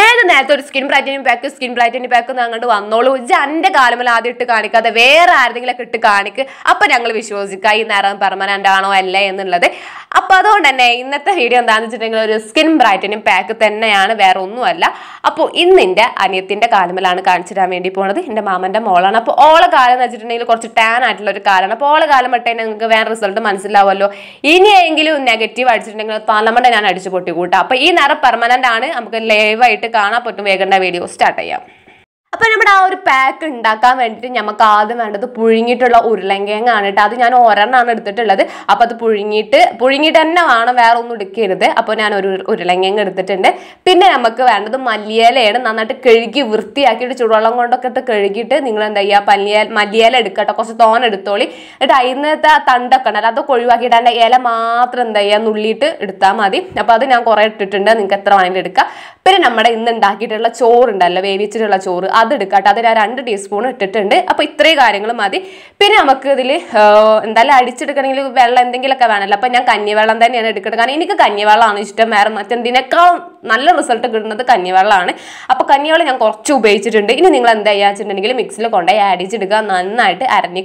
ഏത് നേരത്തെ ഒരു skin brightening pack skin brightening pack അങ്ങോട്ട് വന്നോളൂ എന്റെ എൻ്റെ കാലമല്ല ആദ്യം ഇട്ട് കാണിക്കാതെ വേറെ ആരെങ്കിലും ഒക്കെ ഇട്ട് കാണിക്കുക അപ്പൊ ഞങ്ങൾ വിശ്വസിക്കുക ഈ നേരം പെർമനന്റ് ആണോ അല്ലേ എന്നുള്ളത് അപ്പോൾ അതുകൊണ്ട് തന്നെ ഇന്നത്തെ വീഡിയോ എന്താണെന്ന് വെച്ചിട്ടുണ്ടെങ്കിൽ ഒരു സ്കിൻ ബ്രൈറ്റനിങ് പാക്ക് തന്നെയാണ് വേറെ ഒന്നുമല്ല അപ്പോൾ ഇന്നിന്റെ അനിയത്തിന്റെ കാലമലാണ് കാണിച്ചു തരാൻ വേണ്ടി പോണത് എൻ്റെ മാമൻ്റെ മോളാണ് അപ്പോൾ ഓളെ കാലം എന്ന് വെച്ചിട്ടുണ്ടെങ്കിൽ കുറച്ച് ടാൻ ആയിട്ടുള്ള ഒരു കാലമാണ് അപ്പോൾ ഓളെ കാലം ഇട്ടേ നിങ്ങൾക്ക് വേറെ റിസൾട്ട് മനസ്സിലാവുമല്ലോ ഇനിയെങ്കിലും നെഗറ്റീവ് അടിച്ചിട്ടുണ്ടെങ്കിൽ തലമുട ഞാൻ അടിച്ചു പൊട്ടി കൂട്ടാം അപ്പോൾ ഈ നേരം പെർമനന്റ് ആണ് നമുക്ക് ലൈവായിട്ട് കാണാൻ പറ്റും വേഗം വീഡിയോ സ്റ്റാർട്ട് ചെയ്യാം അപ്പോൾ നമ്മുടെ ആ ഒരു പാക്ക് ഉണ്ടാക്കാൻ വേണ്ടിയിട്ട് നമുക്ക് ആദ്യം വേണ്ടത് പുഴുങ്ങിയിട്ടുള്ള ഉരുളങ്കിഴങ്ങാണ് കേട്ടോ അത് ഞാൻ ഒരെണ്ണമാണ് എടുത്തിട്ടുള്ളത് അപ്പോൾ അത് പുഴുങ്ങിയിട്ട് പുഴുങ്ങിയിട്ട് തന്നെ വേണം വേറെ ഒന്നും എടുക്കരുത് അപ്പോൾ ഞാൻ ഒരു ഉരുളങ്കിഴങ്ങ് എടുത്തിട്ടുണ്ട് പിന്നെ നമുക്ക് വേണ്ടത് മല്ലിയിലയാണ് നന്നായിട്ട് കഴുകി വൃത്തിയാക്കിയിട്ട് ചുടുവെള്ളം കൊണ്ടൊക്കെ ഇട്ട് കഴുകിയിട്ട് നിങ്ങൾ എന്താ ചെയ്യുക പല്ലിയ മല്ലിയില എടുക്കട്ടോ കുറച്ച് തോൻ എടുത്തോളി എന്നിട്ട് അതിനകത്ത് തണ്ടൊക്കെ ഉണ്ടല്ലോ അതൊക്കെ ഒഴിവാക്കിയിട്ട് അതിൻ്റെ ഇല മാത്രം എന്താ ചെയ്യുക നുള്ളിയിട്ട് എടുത്താൽ മതി അപ്പോൾ അത് ഞാൻ കുറേ ഇട്ടിട്ടുണ്ട് നിങ്ങൾക്ക് എത്ര വേണമെങ്കിലും എടുക്കാം പിന്നെ നമ്മുടെ ഇന്ന് ഉണ്ടാക്കിയിട്ടുള്ള ചോറുണ്ടല്ലോ വേവിച്ചിട്ടുള്ള ചോറ് എടുക്കാട്ടെ അതിൽ ആ രണ്ട് ടീസ്പൂൺ ഇട്ടിട്ടുണ്ട് അപ്പോൾ ഇത്രയും കാര്യങ്ങൾ മതി പിന്നെ നമുക്ക് ഇതിൽ എന്തായാലും അടിച്ചെടുക്കണമെങ്കിൽ വെള്ളം എന്തെങ്കിലുമൊക്കെ വേണമല്ലോ അപ്പോൾ ഞാൻ കഞ്ഞിവെള്ളം തന്നെയാണ് എടുക്കുന്നത് കാരണം എനിക്ക് കഞ്ഞിവെള്ളമാണ് ഇഷ്ടം വേറെ മറ്റെന്തിനേക്കാളും നല്ല റിസൾട്ട് കിട്ടുന്നത് കഞ്ഞിവെള്ളമാണ് അപ്പോൾ കഞ്ഞിവെള്ളം ഞാൻ കുറച്ച് ഉപയോഗിച്ചിട്ടുണ്ട് ഇനി നിങ്ങൾ എന്താ ചെയ്യാച്ചിട്ടുണ്ടെങ്കിൽ മിക്സിൽ കൊണ്ടുപോയി അടിച്ചെടുക്കുക നന്നായിട്ട് അരഞ്ഞി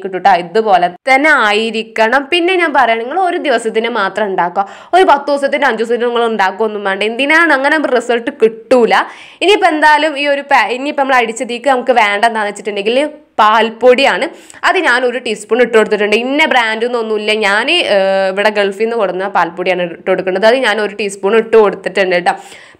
ഇതുപോലെ തന്നെ ആയിരിക്കണം പിന്നെ ഞാൻ പറയാം നിങ്ങൾ ഒരു ദിവസത്തിന് മാത്രം ഉണ്ടാക്കുക ഒരു പത്ത് ദിവസത്തിന് അഞ്ച് ദിവസത്തിന് നിങ്ങൾ ഒന്നും വേണ്ട എന്തിനാണ് അങ്ങനെ റിസൾട്ട് കിട്ടൂല ഇനിയിപ്പോൾ എന്തായാലും ഈ ഒരു ഇനിയിപ്പോൾ നമ്മൾ അടിച്ചതീക്ക് നമുക്ക് വേണ്ടെന്താണെന്ന് വെച്ചിട്ടുണ്ടെങ്കിൽ പാൽപ്പൊടിയാണ് അത് ഞാൻ ഒരു ടീസ്പൂൺ ഇട്ട് കൊടുത്തിട്ടുണ്ട് ഇന്ന ബ്രാൻഡൊന്നുമില്ല ഞാൻ ഇവിടെ ഗൾഫിൽ നിന്ന് കൊടുക്കുന്ന പാൽപ്പൊടിയാണ് ഇട്ട് കൊടുക്കുന്നത് അത് ഞാൻ ഒരു ടീസ്പൂൺ ഇട്ട് കൊടുത്തിട്ടുണ്ട് കേട്ടോ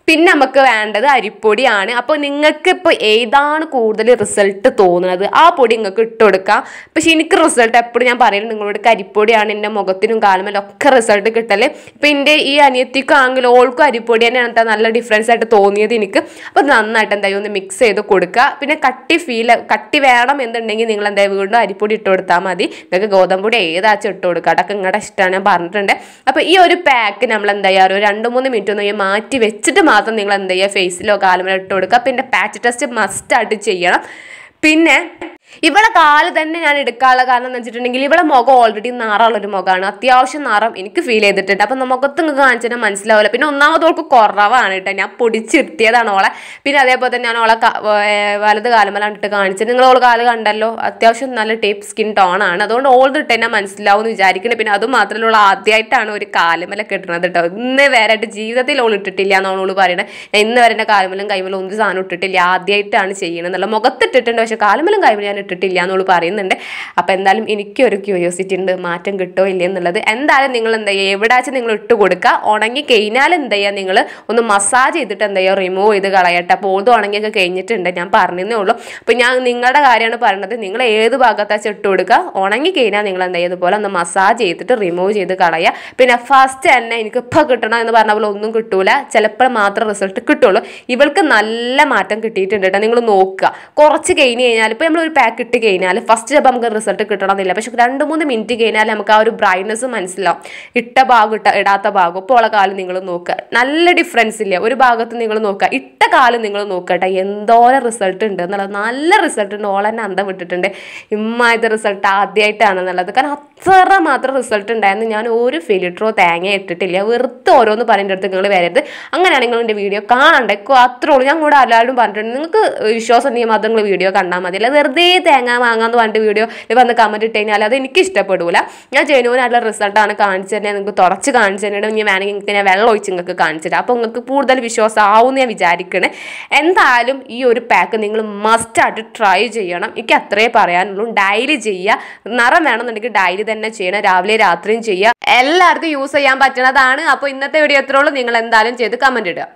പിന്നെ നമുക്ക് വേണ്ടത് അരിപ്പൊടിയാണ് അപ്പോൾ നിങ്ങൾക്ക് ഇപ്പോൾ ഏതാണ് കൂടുതൽ റിസൾട്ട് തോന്നുന്നത് ആ പൊടി നിങ്ങൾക്ക് ഇട്ട് കൊടുക്കാം പക്ഷേ എനിക്ക് റിസൾട്ട് എപ്പോഴും ഞാൻ പറയുന്നത് നിങ്ങളോട് കരിപ്പൊടിയാണ് എൻ്റെ മുഖത്തിനും കാലമല്ല ഒക്കെ റിസൾട്ട് കിട്ടല് ഇപ്പം എൻ്റെ ഈ അനിയത്തിക്കും ആണെങ്കിലും ഓൾക്കും അരിപ്പൊടി തന്നെയാണ് എന്താ നല്ല ഡിഫറൻസ് ആയിട്ട് തോന്നിയത് എനിക്ക് അപ്പോൾ നന്നായിട്ട് എന്തായാലും ഒന്ന് മിക്സ് ചെയ്ത് കൊടുക്കുക പിന്നെ കട്ടി ഫീൽ കട്ടി വേണം എന്നുണ്ടെങ്കിൽ നിങ്ങൾ എന്തായാലും വീണ്ടും അരിപ്പൊടി ഇട്ട് കൊടുത്താൽ മതി നിങ്ങൾക്ക് പൊടി ഏതാച്ചും ഇട്ട് കൊടുക്കുക അതൊക്കെ നിങ്ങളുടെ ഇഷ്ടമാണ് ഞാൻ പറഞ്ഞിട്ടുണ്ട് അപ്പോൾ ഈ ഒരു പാക്ക് നമ്മൾ എന്തായാലും രണ്ട് മൂന്ന് മിനിറ്റ് ഒന്ന് മാറ്റി വെച്ചിട്ട് മാത്രം നിങ്ങൾ എന്ത് ചെയ്യുക ഫേസിലോ കാലുമലോ ഇട്ട് കൊടുക്കുക പിന്നെ പാച്ച് ടെസ്റ്റ് മസ്റ്റായിട്ട് ചെയ്യണം പിന്നെ ഇവളെ കാല് തന്നെ ഞാൻ എടുക്കാനുള്ള കാരണം എന്ന് വെച്ചിട്ടുണ്ടെങ്കിൽ ഇവളെ മുഖം ഓൾറെഡി നാറുള്ളൊരു മുഖമാണ് അത്യാവശ്യം നാറം എനിക്ക് ഫീൽ ചെയ്തിട്ടുണ്ട് അപ്പം മുഖത്ത് നിങ്ങൾക്ക് കാണിച്ചാൽ മനസ്സിലാവില്ല പിന്നെ ഒന്നാമത് ഓൾക്ക് കുറവാണ് കേട്ടോ ഞാൻ പൊടിച്ചിരുത്തിയതാണ് ഓളെ പിന്നെ അതേപോലെ തന്നെ ഞാൻ ഓളെ വലത് കാലമെല്ലാം ഇട്ട് കാണിച്ചത് നിങ്ങൾ ഓൾ കാല് കണ്ടല്ലോ അത്യാവശ്യം നല്ല ടേപ്പ് സ്കിൻ ടോൺ ആണ് അതുകൊണ്ട് ഓൾ ഇട്ട് തന്നെ മനസ്സിലാവും എന്ന് വിചാരിക്കുന്നത് പിന്നെ അത് മാത്രമല്ല ആദ്യമായിട്ടാണ് ഒരു കാലുമല കിട്ടുന്നത് കേട്ടോ ഇന്ന് വേറായിട്ട് ജീവിതത്തിൽ ഓൾ ഇട്ടിട്ടില്ല എന്നാണ് ഓൾ പറയുന്നത് ഞാൻ ഇന്ന് വരെ എൻ്റെ കാലുമലും കൈമലും ഒന്നും സാധനം ഇട്ടിട്ടില്ല ആദ്യമായിട്ടാണ് ചെയ്യണമെന്നുള്ള മുഖത്തിട്ടിട്ടുണ്ട് പക്ഷെ കാലുമലും കൈമലും ഞാൻ ഇട്ടിട്ടില്ല എന്നോട് പറയുന്നുണ്ട് അപ്പോൾ എന്തായാലും എനിക്കൊരു ക്യൂരിയോസിറ്റി ഉണ്ട് മാറ്റം കിട്ടോ ഇല്ല എന്നുള്ളത് എന്തായാലും നിങ്ങൾ എന്താ ചെയ്യുക എവിടെ നിങ്ങൾ ഇട്ട് കൊടുക്കുക ഉണങ്ങി കഴിഞ്ഞാൽ എന്താ ചെയ്യുക നിങ്ങൾ ഒന്ന് മസാജ് ചെയ്തിട്ട് എന്താ ചെയ്യുക റിമൂവ് ചെയ്ത് കളയട്ടെ അപ്പോൾ ഓതും ഉണങ്ങിയൊക്കെ കഴിഞ്ഞിട്ടുണ്ട് ഞാൻ പറഞ്ഞതേ ഉള്ളൂ അപ്പോൾ ഞാൻ നിങ്ങളുടെ കാര്യമാണ് പറയുന്നത് നിങ്ങൾ ഏത് ഭാഗത്താച്ചാൽ ഇട്ട് കൊടുക്കുക ഉണങ്ങി കഴിഞ്ഞാൽ നിങ്ങൾ എന്താ ചെയ്യുക ഇതുപോലെ ഒന്ന് മസാജ് ചെയ്തിട്ട് റിമൂവ് ചെയ്ത് കളയുക പിന്നെ ഫസ്റ്റ് തന്നെ എനിക്ക് ഇപ്പോൾ കിട്ടണം എന്ന് പറഞ്ഞ പോലെ ഒന്നും കിട്ടൂല ചിലപ്പോൾ മാത്രം റിസൾട്ട് കിട്ടുള്ളൂ ഇവൾക്ക് നല്ല മാറ്റം കിട്ടിയിട്ടുണ്ട് കേട്ടോ നിങ്ങൾ നോക്കുക കുറച്ച് കഴിഞ്ഞ് കഴിഞ്ഞാൽ ഇപ്പോൾ നമ്മൾ ഒരു പാക്ക് ഇട്ട് കഴിഞ്ഞാൽ ഫസ്റ്റ് ചിലപ്പോൾ നമുക്ക് റിസൾട്ട് കിട്ടണമെന്നില്ല പക്ഷെ രണ്ട് മൂന്ന് മിനിറ്റ് കഴിഞ്ഞാൽ നമുക്ക് ആ ഒരു ബ്രൈറ്റ്നസ് മനസ്സിലാവും ഇട്ട ഭാഗം ഇട്ട ഇടാത്ത ഭാഗം ഇപ്പോൾ ഉള്ള കാലം നിങ്ങൾ നോക്കുക നല്ല ഡിഫറൻസ് ഇല്ല ഒരു ഭാഗത്ത് നിങ്ങൾ നോക്കുക ഇട്ട കാലം നിങ്ങൾ നോക്കട്ടെ എന്തോരം റിസൾട്ട് ഉണ്ട് എന്നുള്ളത് നല്ല റിസൾട്ട് ഉണ്ട് ഓളെന്നെ അന്തം വിട്ടിട്ടുണ്ട് ഇമ്മായത്തെ റിസൾട്ട് എന്നുള്ളത് കാരണം അത്ര മാത്രം റിസൾട്ട് ഉണ്ടായിരുന്നു ഞാൻ ഒരു ഫിലിറ്ററോ തേങ്ങ ഇട്ടിട്ടില്ല വെറുതെ ഓരോന്ന് പറയുന്ന അടുത്ത് നിങ്ങൾ വരരുത് അങ്ങനെയാണ് നിങ്ങൾ എൻ്റെ വീഡിയോ കാണണ്ടേ അത്രേ ഉള്ളൂ ഞാൻ കൂടെ എല്ലാവരും പറഞ്ഞിട്ടുണ്ട് നിങ്ങൾക്ക് വിശ്വാസം നിയമാതങ്ങൾ വീഡിയോ കണ്ടാൽ മതി അല്ല വെറുതെ തേങ്ങ വാങ്ങാന്ന് പറഞ്ഞിട്ട് വീഡിയോ വന്ന് കമൻറ്റ് ഇട്ട് കഴിഞ്ഞാൽ അത് എനിക്ക് ഇഷ്ടപ്പെടില്ല ഞാൻ ജെനുവനായിട്ടുള്ള റിസൾട്ടാണ് കാണിച്ചു തന്നെ നിങ്ങൾക്ക് തുറച്ച് കാണിച്ചു തന്നിട്ട് ഇനി വേണമെങ്കിൽ നിങ്ങൾക്ക് ഞാൻ വെള്ളം ഒഴിച്ച് നിങ്ങൾക്ക് കാണിച്ചു തരാം അപ്പോൾ നിങ്ങൾക്ക് കൂടുതൽ വിശ്വാസം ആവും ഞാൻ വിചാരിക്കണേ എന്തായാലും ഈ ഒരു പാക്ക് നിങ്ങൾ മസ്റ്റായിട്ട് ട്രൈ ചെയ്യണം എനിക്ക് അത്രേ പറയാനുള്ളൂ ഡയലി ചെയ്യുക നിറം വേണമെന്നുണ്ടെങ്കിൽ ഡയലി തന്നെ ചെയ്യണം രാവിലെ രാത്രിയും ചെയ്യുക എല്ലാവർക്കും യൂസ് ചെയ്യാൻ പറ്റണതാണ് അപ്പോൾ ഇന്നത്തെ വീഡിയോ എത്രയുള്ളൂ നിങ്ങൾ എന്തായാലും ചെയ്ത് കമൻറ്റ് ഇടുക